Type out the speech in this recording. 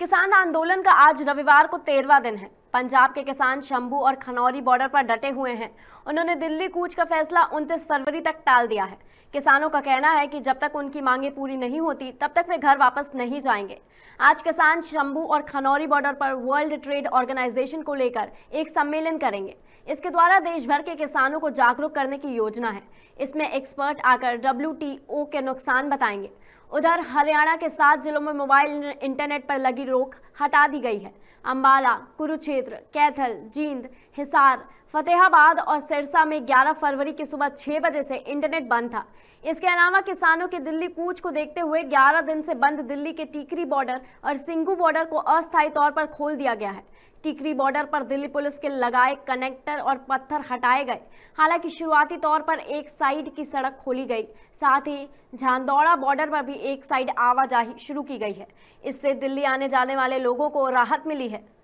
किसान आंदोलन का आज रविवार को तेरवा दिन है पंजाब के किसान शंभू और खनौरी बॉर्डर पर डटे हुए हैं उन्होंने दिल्ली कूच का फैसला 29 फरवरी तक टाल दिया है किसानों का कहना है कि जब तक उनकी मांगें पूरी नहीं होती तब तक वे घर वापस नहीं जाएंगे आज किसान शंभू और खनौरी बॉर्डर पर वर्ल्ड ट्रेड ऑर्गेनाइजेशन को लेकर एक सम्मेलन करेंगे इसके द्वारा देश भर के किसानों को जागरूक करने की योजना है इसमें एक्सपर्ट आकर डब्ल्यू के नुकसान बताएंगे उधर हरियाणा के सात जिलों में मोबाइल इंटरनेट पर लगी रोक हटा दी गई है अम्बाला कुरुक्षेत्र क्षेत्र कैथल जींद हिसार फतेहाबाद और सिरसा में 11 फरवरी की सुबह छह बजे से इंटरनेट बंद था इसके अलावा किसानों के दिल्ली कूच को देखते हुए 11 दिन से बंद दिल्ली के टीकरी बॉर्डर और सिंगू बॉर्डर को अस्थायी तौर पर खोल दिया गया है टीकरी बॉर्डर पर दिल्ली पुलिस के लगाए कनेक्टर और पत्थर हटाए गए हालांकि शुरुआती तौर पर एक साइड की सड़क खोली गई साथ ही झांदौड़ा बॉर्डर पर भी एक साइड आवाजाही शुरू की गई है इससे दिल्ली आने जाने वाले लोगों को राहत मिली है